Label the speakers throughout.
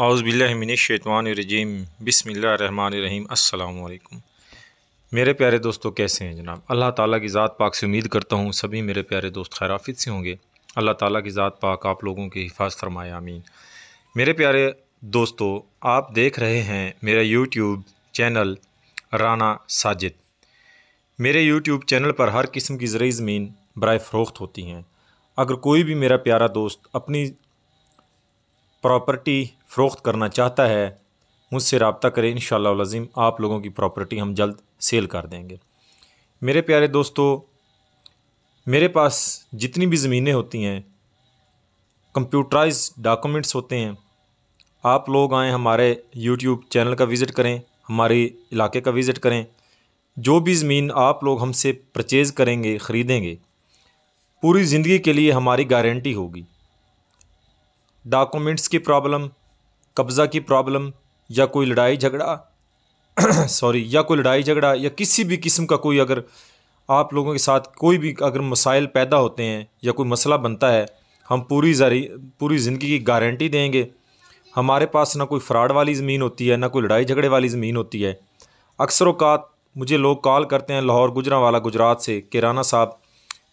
Speaker 1: आउज़बिल्लिमिनशैतवानरजीम बसमीम अल्लाम मेरे प्यारे दोस्तों कैसे हैं जनाब अल्लाह ताला की ज़ात पाक से उम्मीद करता हूँ सभी मेरे प्यारे दोस्त खैराफित से होंगे अल्लाह ताला की ज़ात पाक आप लोगों की हिफाज फरमाए आमीन मेरे प्यारे दोस्तों आप देख रहे हैं मेरा यूट्यूब चैनल राना साजिद मेरे यूट्यूब चैनल पर हर किस्म की ज़रूरी ज़मीन बर फ़रोख्त होती हैं अगर कोई भी मेरा प्यारा दोस्त अपनी प्रॉपर्टी फ़रोख्त करना चाहता है मुझसे रबता करें इन शज़ीम आप लोगों की प्रॉपर्टी हम जल्द सेल कर देंगे मेरे प्यारे दोस्तों मेरे पास जितनी भी ज़मीनें होती हैं कंप्यूटराइज डॉक्यूमेंट्स होते हैं आप लोग आएँ हमारे यूट्यूब चैनल का विज़िट करें हमारे इलाके का विज़िट करें जो भी ज़मीन आप लोग हमसे परचेज़ करेंगे ख़रीदेंगे पूरी ज़िंदगी के लिए हमारी गारंटी होगी डॉक्यूमेंट्स की प्रॉब्लम कब्ज़ा की प्रॉब्लम या कोई लड़ाई झगड़ा सॉरी या कोई लड़ाई झगड़ा या किसी भी किस्म का कोई अगर आप लोगों के साथ कोई भी अगर मसाइल पैदा होते हैं या कोई मसला बनता है हम पूरी जारी पूरी ज़िंदगी की गारंटी देंगे हमारे पास ना कोई फ्रॉड वाली ज़मीन होती है ना कोई लड़ाई झगड़े वाली ज़मीन होती है अक्सर अवकात मुझे लोग कॉल करते हैं लाहौर गुजरा वाला गुजरात से किराना साहब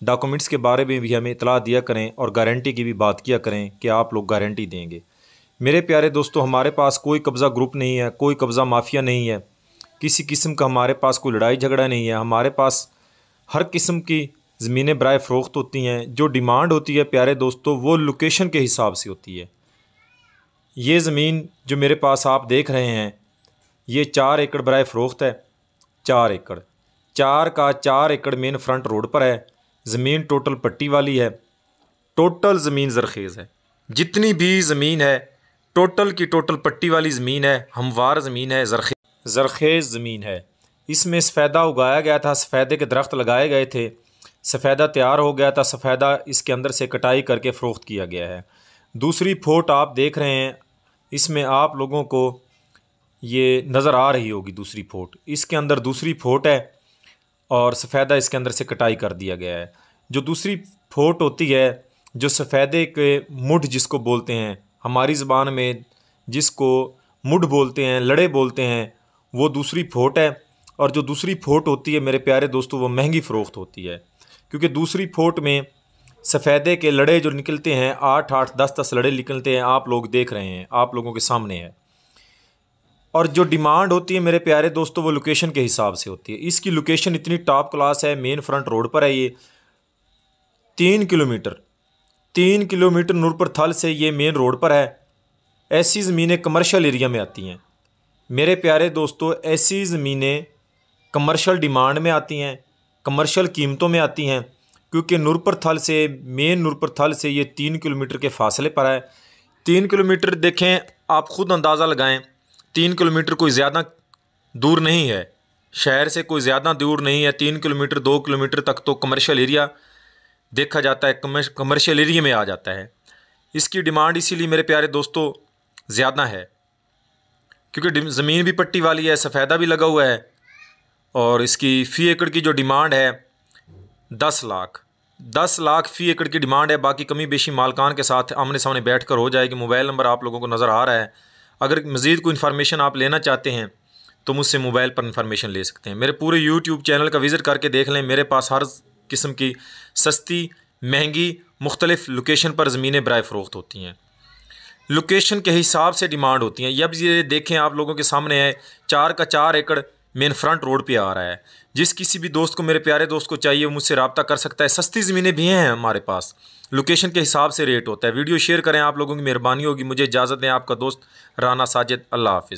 Speaker 1: डॉक्यूमेंट्स के बारे में भी हमें इतला दिया करें और गारंटी की भी बात किया करें कि आप लोग गारंटी देंगे मेरे प्यारे दोस्तों हमारे पास कोई कब्ज़ा ग्रुप नहीं है कोई कब्ज़ा माफिया नहीं है किसी किस्म का हमारे पास कोई लड़ाई झगड़ा नहीं है हमारे पास हर किस्म की ज़मीनें बर फ़रोख्त होती हैं जो डिमांड होती है प्यारे दोस्तों वो लोकेशन के हिसाब से होती है ये ज़मीन जो मेरे पास आप देख रहे हैं ये चार एकड़ बर फ़रोख्त है चार एकड़ चार का चार एकड़ मेन फ्रंट रोड पर है ज़मीन टोटल पट्टी वाली है टोटल ज़मीन जरखेज़ है जितनी भी ज़मीन है टोटल की टोटल पट्टी वाली ज़मीन है हमवार ज़मीन है जरखे जरखेज़ ज़मीन है इसमें सफ़ैदा उगाया गया था सफ़ैदे के दरख्त लगाए गए थे सफ़ैदा तैयार हो गया था सफ़ैदा इसके अंदर से कटाई करके फ़रोख्त किया गया है दूसरी फोट आप देख रहे हैं इसमें आप लोगों को ये नज़र आ रही होगी दूसरी फोट इसके अंदर दूसरी फोट है और सफ़ेदा इसके अंदर से कटाई कर दिया गया है जो दूसरी फोट होती है जो सफ़ेदे के मुठ जिसको बोलते हैं हमारी ज़बान में जिसको मुठ बोलते हैं लड़े बोलते हैं वो दूसरी फोट है और जो दूसरी फोट होती है मेरे प्यारे दोस्तों वो महंगी फ़रोख्त होती है क्योंकि दूसरी फोट में सफ़ेदे के लड़े जो निकलते हैं आठ आठ दस दस लड़े निकलते हैं आप लोग देख रहे हैं आप लोगों के सामने है और जो डिमांड होती है मेरे प्यारे दोस्तों वो लोकेशन के हिसाब से होती है इसकी लोकेशन इतनी टॉप क्लास है मेन फ्रंट रोड पर है ये तीन किलोमीटर तीन किलोमीटर नूरपुर थल से ये मेन रोड पर है ऐसी ज़मीनें कमर्शियल एरिया में आती हैं मेरे प्यारे दोस्तों ऐसी ज़मीनें कमर्शियल डिमांड में आती हैं कमर्शियल कीमतों में आती हैं क्योंकि नूरपुर थल से मेन नूरपुर थल से ये तीन किलोमीटर के फासले पर है तीन किलोमीटर देखें आप ख़ुद अंदाज़ा लगाएँ तीन किलोमीटर कोई ज़्यादा दूर नहीं है शहर से कोई ज़्यादा दूर नहीं है तीन किलोमीटर दो किलोमीटर तक तो कमर्शियल एरिया देखा जाता है कमर्शियल एरिया में आ जाता है इसकी डिमांड इसीलिए मेरे प्यारे दोस्तों ज़्यादा है क्योंकि ज़मीन भी पट्टी वाली है सफ़ेदा भी लगा हुआ है और इसकी फ़ी एकड़ की जो डिमांड है दस लाख दस लाख फ़ी एकड़ की डिमांड है बाकी कमी बेशी मालकान के साथ आमने सामने बैठ कर हो जाएगी मोबाइल नंबर आप लोगों को नज़र आ रहा है अगर मज़ीद कोई इन्फॉर्मेशन आप लेना चाहते हैं तो मुझसे मोबाइल पर इन्फॉर्मेशन ले सकते हैं मेरे पूरे यूट्यूब चैनल का विज़िट करके देख लें मेरे पास हर किस्म की सस्ती महंगी मुख्तलिफ़ लोकेशन पर ज़मीनें बरए फरोख्त होती हैं लोकेशन के हिसाब से डिमांड होती हैं जब ये देखें आप लोगों के सामने आए चार का चार एकड़ मेन फ्रंट रोड पे आ रहा है जिस किसी भी दोस्त को मेरे प्यारे दोस्त को चाहिए वो मुझसे रबता कर सकता है सस्ती ज़मीनें भी हैं हमारे पास लोकेशन के हिसाब से रेट होता है वीडियो शेयर करें आप लोगों की मेहरबानी होगी मुझे इजाज़त दें आपका दोस्त राना साजिद अल्लाह हाफिज़